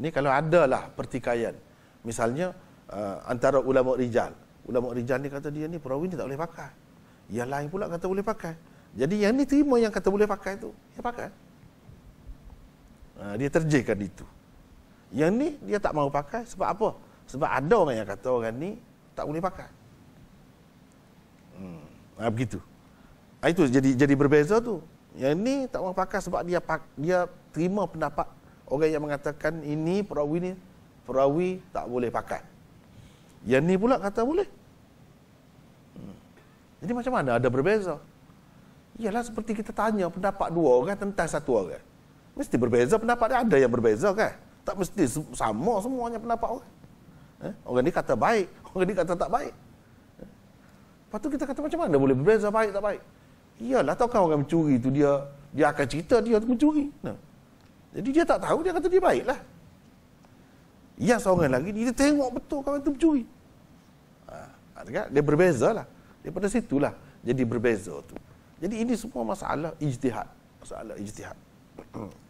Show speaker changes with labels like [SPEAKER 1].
[SPEAKER 1] Ini kalau ada lah pertikaian. Misalnya, uh, antara ulama' Rijal. Ulama' Rijal ni kata dia ni, perawi ni tak boleh pakai. Yang lain pula kata boleh pakai. Jadi yang ni terima yang kata boleh pakai tu, dia pakai.
[SPEAKER 2] Uh, dia terjekan itu.
[SPEAKER 1] Yang ni, dia tak mau pakai. Sebab apa? Sebab ada orang yang kata orang ni tak boleh pakai.
[SPEAKER 2] Ha, begitu. Ha, itu jadi jadi berbeza tu. Yang
[SPEAKER 1] ini tak mau pakai sebab dia dia terima pendapat orang yang mengatakan ini perawi ni perawi tak boleh pakai. Yang ni pula kata boleh. Hmm. Jadi macam mana ada berbeza? Ialah seperti kita tanya pendapat dua orang tentang satu orang. Mesti berbeza pendapat dia. Ada yang berbeza kan? Tak mesti sama semuanya pendapat orang. Eh? Orang ni kata baik. Orang ni kata tak baik. Lepas tu kita kata macam mana boleh berbeza baik tak baik? Iyalah tahu kau orang mencuri tu dia dia akan cerita dia tu mencuri. Nah. Jadi dia tak tahu dia kata dia baiklah. Ya seorang lagi dia tengok betul kau tu mencuri. Ha, ha dia, dia berbeza lah. Daripada situlah jadi berbeza tu. Jadi ini semua masalah ijtihad. Masalah ijtihad.